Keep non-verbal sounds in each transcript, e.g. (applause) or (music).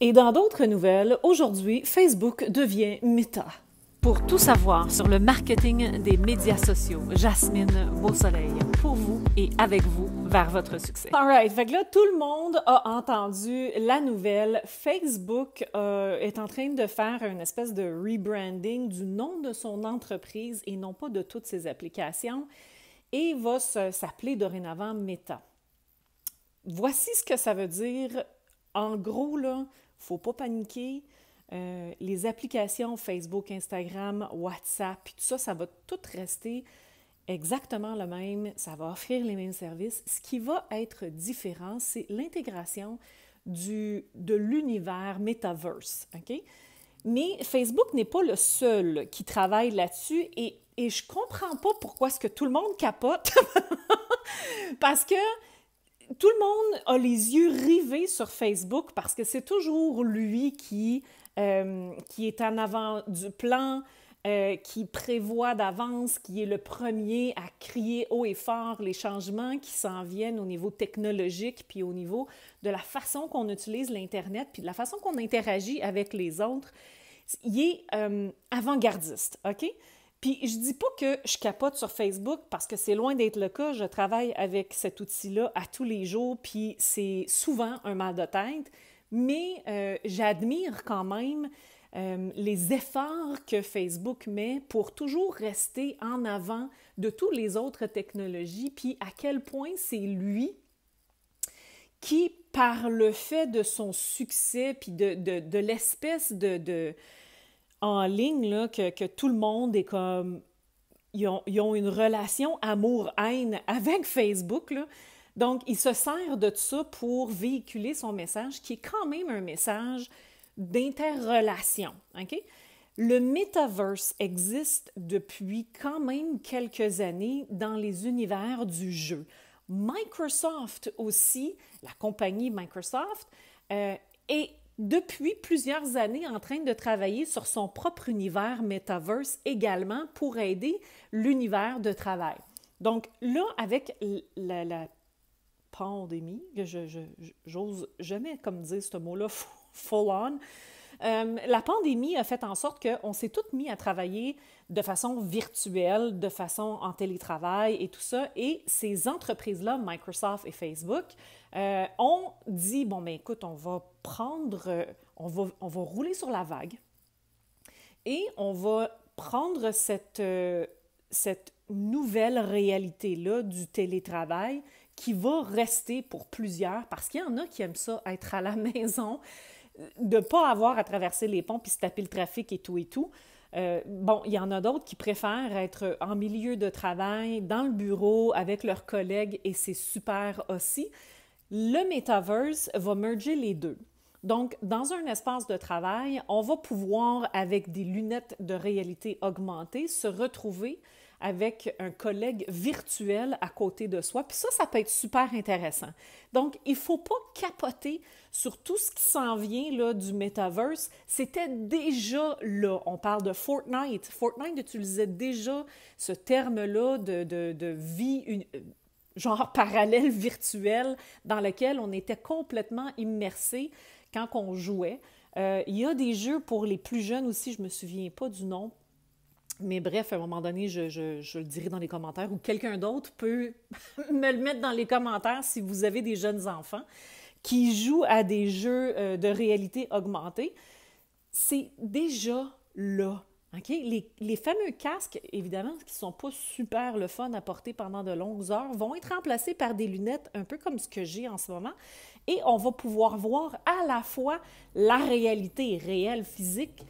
Et dans d'autres nouvelles, aujourd'hui, Facebook devient Meta. Pour tout savoir sur le marketing des médias sociaux, Jasmine Beausoleil, pour vous et avec vous vers votre succès. right, fait que là, tout le monde a entendu la nouvelle. Facebook euh, est en train de faire une espèce de rebranding du nom de son entreprise et non pas de toutes ses applications et va s'appeler dorénavant Meta. Voici ce que ça veut dire en gros, là, faut pas paniquer. Euh, les applications Facebook, Instagram, WhatsApp, tout ça, ça va tout rester exactement le même. Ça va offrir les mêmes services. Ce qui va être différent, c'est l'intégration de l'univers Metaverse. OK? Mais Facebook n'est pas le seul qui travaille là-dessus et, et je comprends pas pourquoi est-ce que tout le monde capote. (laughs) Parce que tout le monde a les yeux rivés sur Facebook parce que c'est toujours lui qui, euh, qui est en avant du plan, euh, qui prévoit d'avance, qui est le premier à crier haut et fort les changements qui s'en viennent au niveau technologique, puis au niveau de la façon qu'on utilise l'Internet, puis de la façon qu'on interagit avec les autres. Il est euh, avant-gardiste, OK? Puis je dis pas que je capote sur Facebook parce que c'est loin d'être le cas. Je travaille avec cet outil-là à tous les jours, puis c'est souvent un mal de tête. Mais euh, j'admire quand même euh, les efforts que Facebook met pour toujours rester en avant de toutes les autres technologies, puis à quel point c'est lui qui, par le fait de son succès, puis de, l'espèce de en ligne, là, que, que tout le monde est comme. Ils ont, ils ont une relation amour-haine (laughs) avec Facebook. Là. Donc, il se sert de ça pour véhiculer son message, qui est quand même un message d'interrelation. OK? Le metaverse existe depuis quand même quelques années dans les univers du jeu. Microsoft aussi, la compagnie Microsoft, euh, est depuis plusieurs années en train de travailler sur son propre univers Metaverse également pour aider l'univers de travail. Donc là, avec la, pandémie, j'ose je, je, jamais comme dire ce mot-là (laughs) full on, euh, la pandémie a fait en sorte qu'on s'est toutes mis à travailler de façon virtuelle, de façon en télétravail et tout ça. Et ces entreprises-là, Microsoft et Facebook, euh, ont dit, bon, ben écoute, on va prendre, euh, on va, rouler sur la vague et on va prendre cette, cette nouvelle réalité-là du télétravail qui va rester pour plusieurs parce qu'il y en a qui aiment ça, être à la (laughs) maison de ne pas avoir à traverser les ponts puis se taper le trafic et tout et tout. Euh, bon, il y en a d'autres qui préfèrent être en milieu de travail, dans le bureau, avec leurs collègues, et c'est super aussi. Le Metaverse va merger les deux. Donc, dans un espace de travail, on va pouvoir, avec des lunettes de réalité augmentée, se retrouver avec un collègue virtuel à côté de soi. Puis ça, ça peut être super intéressant. Donc, il ne faut pas capoter sur tout ce qui s'en vient là, du metaverse. C'était déjà là. On parle de Fortnite. Fortnite utilisait déjà ce terme-là de, vie. genre (laughs) parallèle virtuel dans lequel on était complètement immersé quand on jouait. Euh, il y a des jeux pour les plus jeunes aussi, je me souviens pas du nom, mais bref, à un moment donné, je, le dirai dans les commentaires ou quelqu'un d'autre peut (laughs) me le mettre dans les commentaires si vous avez des jeunes enfants qui jouent à des jeux euh, de réalité augmentée. C'est déjà là. OK? Les, les, fameux casques, évidemment, qui ne sont pas super le fun à porter pendant de longues heures, vont être remplacés par des lunettes un peu comme ce que j'ai en ce moment. Et on va pouvoir voir à la fois la réalité réelle physique,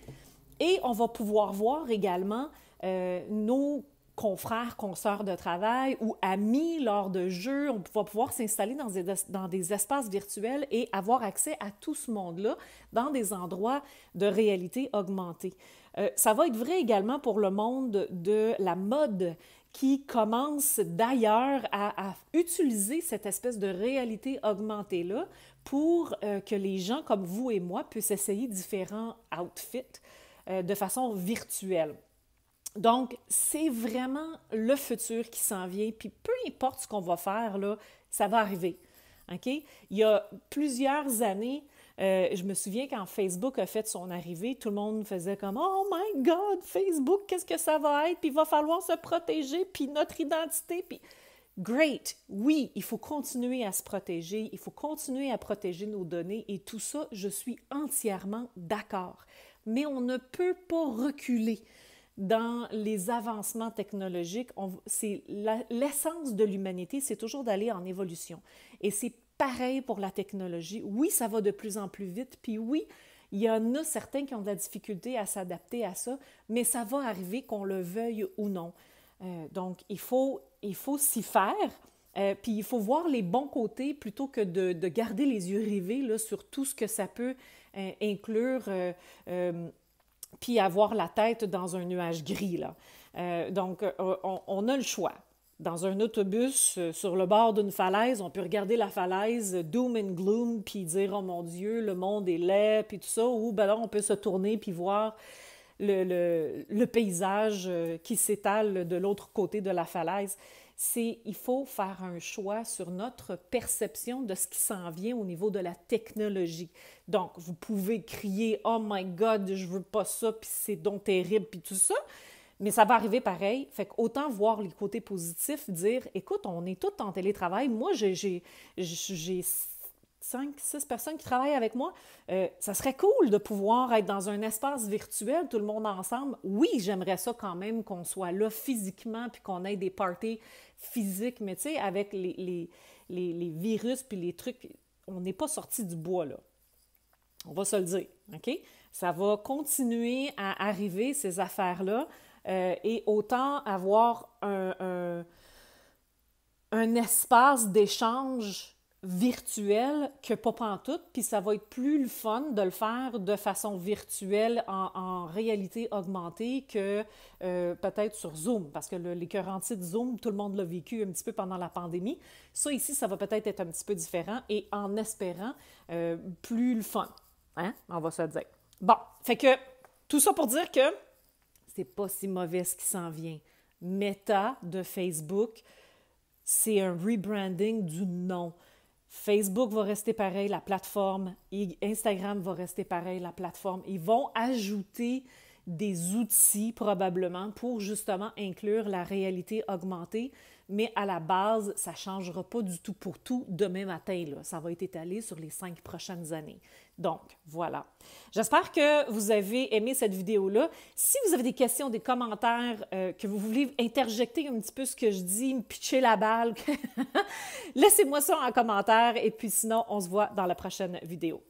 et on va pouvoir voir également euh, nos confrères, consoeurs de travail ou amis lors de jeux. On va pouvoir s'installer dans des, dans des espaces virtuels et avoir accès à tout ce monde-là dans des endroits de réalité augmentée. Euh, ça va être vrai également pour le monde de la mode qui commence d'ailleurs à, utiliser cette espèce de réalité augmentée-là pour euh, que les gens comme vous et moi puissent essayer différents outfits euh, de façon virtuelle. Donc, c'est vraiment le futur qui s'en vient. Puis peu importe ce qu'on va faire, là, ça va arriver. OK? Il y a plusieurs années, euh, je me souviens quand Facebook a fait son arrivée, tout le monde faisait comme Oh my God, Facebook, qu'est-ce que ça va être? Puis il va falloir se protéger, puis notre identité. Puis Great! Oui, il faut continuer à se protéger, il faut continuer à protéger nos données et tout ça, je suis entièrement d'accord mais on ne peut pas reculer dans les avancements technologiques. C'est l'essence de l'humanité, c'est toujours d'aller en évolution. Et c'est pareil pour la technologie. Oui, ça va de plus en plus vite, puis oui, il y en a certains qui ont de la difficulté à s'adapter à ça, mais ça va arriver qu'on le veuille ou non. Euh, donc, il faut, il faut s'y faire. Euh, puis il faut voir les bons côtés plutôt que de, garder les yeux rivés sur tout ce que ça peut inclure euh, euh, puis avoir la tête dans un nuage gris. Euh, donc, on, on, a le choix. Dans un autobus, sur le bord d'une falaise, on peut regarder la falaise doom and gloom, puis dire Oh mon Dieu, le monde est laid, puis tout ça, ou ben là, on peut se tourner puis voir le, le paysage qui s'étale de l'autre côté de la falaise c'est il faut faire un choix sur notre perception de ce qui s'en vient au niveau de la technologie. Donc, vous pouvez crier Oh my God, je veux pas ça, puis c'est donc terrible, puis tout ça. Mais ça va arriver pareil. Fait autant voir les côtés positifs, dire écoute, on est tous en télétravail. Moi, j'ai Cinq, six personnes qui travaillent avec moi, euh, ça serait cool de pouvoir être dans un espace virtuel, tout le monde ensemble. Oui, j'aimerais ça quand même qu'on soit là physiquement, puis qu'on ait des parties physiques, mais tu sais, avec les, virus, puis les trucs, on n'est pas sorti du bois, là. On va se le dire, OK? Ça va continuer à arriver, ces affaires-là, euh, et autant avoir un, un espace d'échange virtuel que pas pantoute, puis ça va être plus le fun de le faire de façon virtuelle en, réalité augmentée que euh, peut-être sur Zoom, parce que le, les de Zoom, tout le monde l'a vécu un petit peu pendant la pandémie. Ça ici, ça va peut-être être un petit peu différent et en espérant euh, plus le fun, hein? on va se dire. Bon, fait que tout ça pour dire que c'est pas si mauvais ce qui s'en vient. Meta de Facebook, c'est un rebranding du nom Facebook va rester pareil, la plateforme. Instagram va rester pareil, la plateforme. Ils vont ajouter des outils probablement pour justement inclure la réalité augmentée, mais à la base, ça ne changera pas du tout pour tout demain matin. Ça va être étalé sur les cinq prochaines années. Donc, voilà. J'espère que vous avez aimé cette vidéo-là. Si vous avez des questions, des commentaires, euh, que vous voulez interjecter un petit peu ce que je dis, me pitcher la balle, (laughs) laissez-moi ça en commentaire et puis sinon, on se voit dans la prochaine vidéo.